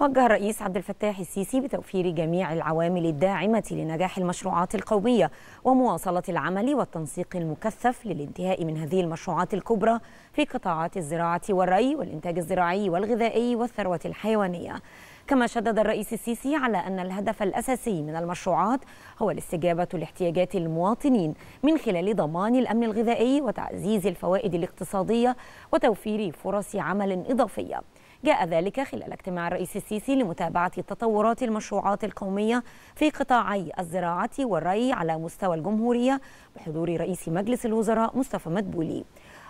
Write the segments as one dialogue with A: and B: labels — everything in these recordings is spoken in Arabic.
A: وجه الرئيس عبد الفتاح السيسي بتوفير جميع العوامل الداعمة لنجاح المشروعات القومية ومواصلة العمل والتنسيق المكثف للانتهاء من هذه المشروعات الكبرى في قطاعات الزراعة والري والإنتاج الزراعي والغذائي والثروة الحيوانية كما شدد الرئيس السيسي على أن الهدف الأساسي من المشروعات هو الاستجابة لاحتياجات المواطنين من خلال ضمان الأمن الغذائي وتعزيز الفوائد الاقتصادية وتوفير فرص عمل إضافية جاء ذلك خلال اجتماع الرئيس السيسي لمتابعة تطورات المشروعات القومية في قطاعي الزراعة والري على مستوى الجمهورية بحضور رئيس مجلس الوزراء مصطفى مدبولي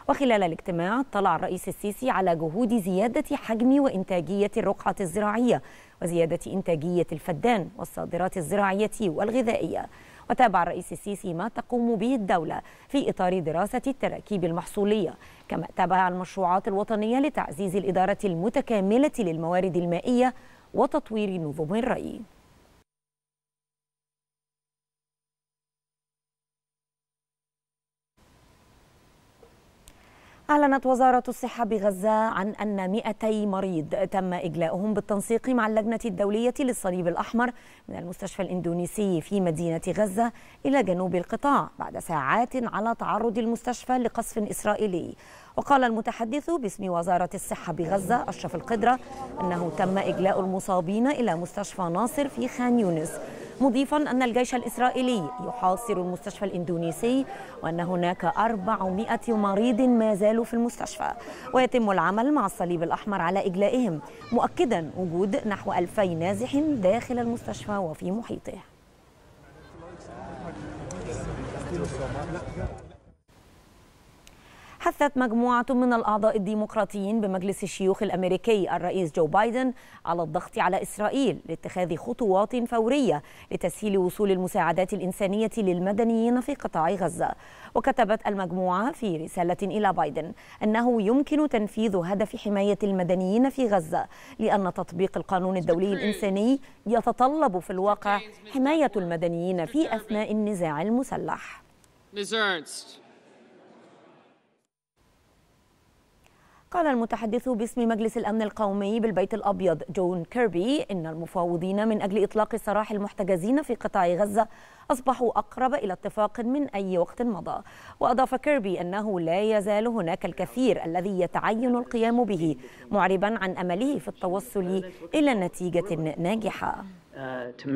A: وخلال الاجتماع اطلع الرئيس السيسي على جهود زيادة حجم وإنتاجية الرقعة الزراعية وزيادة إنتاجية الفدان والصادرات الزراعية والغذائية وتابع الرئيس السيسي ما تقوم به الدولة في إطار دراسة التراكيب المحصولية كما تابع المشروعات الوطنية لتعزيز الإدارة المتكاملة للموارد المائية وتطوير نظم الري أعلنت وزارة الصحة بغزة عن أن 200 مريض تم إجلاؤهم بالتنسيق مع اللجنة الدولية للصليب الأحمر من المستشفى الإندونيسي في مدينة غزة إلى جنوب القطاع بعد ساعات على تعرض المستشفى لقصف إسرائيلي وقال المتحدث باسم وزارة الصحة بغزة أشرف القدرة أنه تم إجلاء المصابين إلى مستشفى ناصر في خان يونس مضيفا أن الجيش الإسرائيلي يحاصر المستشفى الإندونيسي وأن هناك 400 مريض ما زالوا في المستشفى ويتم العمل مع الصليب الأحمر على إجلائهم مؤكدا وجود نحو 2000 نازح داخل المستشفى وفي محيطه حثت مجموعة من الأعضاء الديمقراطيين بمجلس الشيوخ الأمريكي الرئيس جو بايدن على الضغط على إسرائيل لاتخاذ خطوات فورية لتسهيل وصول المساعدات الإنسانية للمدنيين في قطاع غزة وكتبت المجموعة في رسالة إلى بايدن أنه يمكن تنفيذ هدف حماية المدنيين في غزة لأن تطبيق القانون الدولي الإنساني يتطلب في الواقع حماية المدنيين في أثناء النزاع المسلح. Ms. Ernst. قال المتحدث باسم مجلس الأمن القومي بالبيت الأبيض جون كيربي إن المفاوضين من أجل إطلاق سراح المحتجزين في قطاع غزة أصبحوا أقرب إلى اتفاق من أي وقت مضى وأضاف كيربي أنه لا يزال هناك الكثير الذي يتعين القيام به معربا عن أمله في التوصل إلى نتيجة ناجحة uh,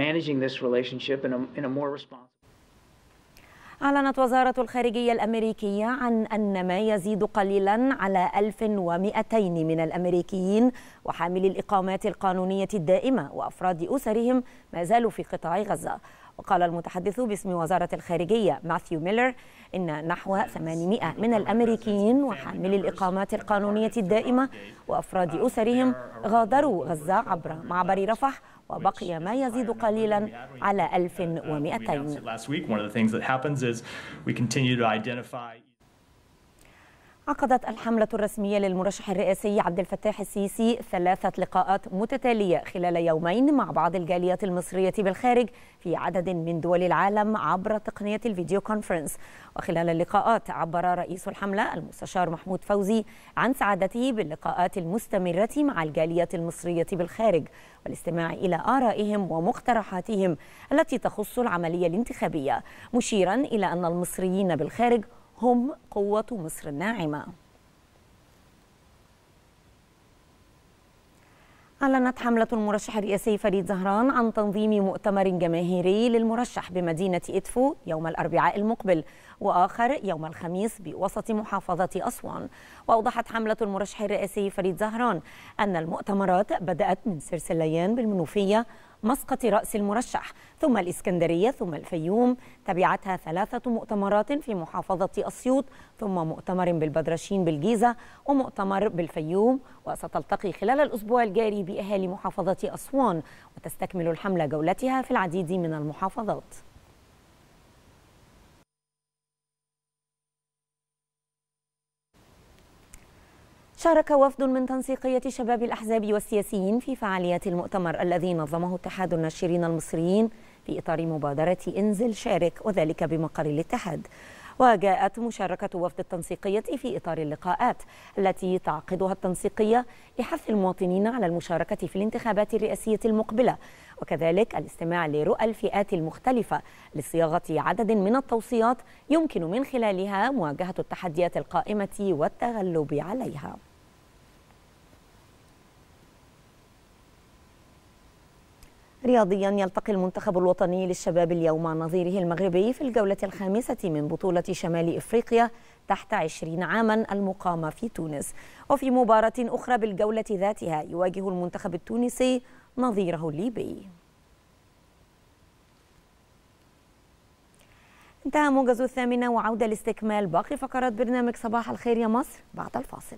A: أعلنت وزارة الخارجية الأمريكية عن أن ما يزيد قليلا على 1200 من الأمريكيين وحاملي الإقامات القانونية الدائمة وأفراد أسرهم ما زالوا في قطاع غزة وقال المتحدث باسم وزارة الخارجية ماثيو ميلر إن نحو 800 من الأمريكيين وحاملي الإقامات القانونية الدائمة وأفراد أسرهم غادروا غزة عبر معبر رفح وبقي ما يزيد قليلا على 1200 عقدت الحملة الرسمية للمرشح الرئاسي عبد الفتاح السيسي ثلاثة لقاءات متتالية خلال يومين مع بعض الجاليات المصرية بالخارج في عدد من دول العالم عبر تقنية الفيديو كونفرنس وخلال اللقاءات عبر رئيس الحملة المستشار محمود فوزي عن سعادته باللقاءات المستمرة مع الجاليات المصرية بالخارج والاستماع إلى آرائهم ومقترحاتهم التي تخص العملية الانتخابية مشيرا إلى أن المصريين بالخارج هم قوة مصر الناعمة أعلنت حملة المرشح الرئاسي فريد زهران عن تنظيم مؤتمر جماهيري للمرشح بمدينة إدفو يوم الأربعاء المقبل وآخر يوم الخميس بوسط محافظة أسوان وأوضحت حملة المرشح الرئاسي فريد زهران أن المؤتمرات بدأت من سرسليان بالمنوفية مسقط رأس المرشح ثم الإسكندرية ثم الفيوم تبعتها ثلاثة مؤتمرات في محافظة أسيوط ثم مؤتمر بالبدرشين بالجيزة ومؤتمر بالفيوم وستلتقي خلال الأسبوع الجاري بأهالي محافظة أسوان وتستكمل الحملة جولتها في العديد من المحافظات شارك وفد من تنسيقية شباب الأحزاب والسياسيين في فعاليات المؤتمر الذي نظمه اتحاد الناشرين المصريين في إطار مبادرة انزل شارك وذلك بمقر الاتحاد وجاءت مشاركة وفد التنسيقية في إطار اللقاءات التي تعقدها التنسيقية لحث المواطنين على المشاركة في الانتخابات الرئاسية المقبلة وكذلك الاستماع لرؤى الفئات المختلفة لصياغة عدد من التوصيات يمكن من خلالها مواجهة التحديات القائمة والتغلب عليها رياضيا يلتقي المنتخب الوطني للشباب اليوم مع نظيره المغربي في الجولة الخامسة من بطولة شمال إفريقيا تحت 20 عاما المقامة في تونس وفي مباراة أخرى بالجولة ذاتها يواجه المنتخب التونسي نظيره الليبي انتهى موجز الثامنة وعودة لاستكمال باقي فقرات برنامج صباح الخير يا مصر بعد الفاصل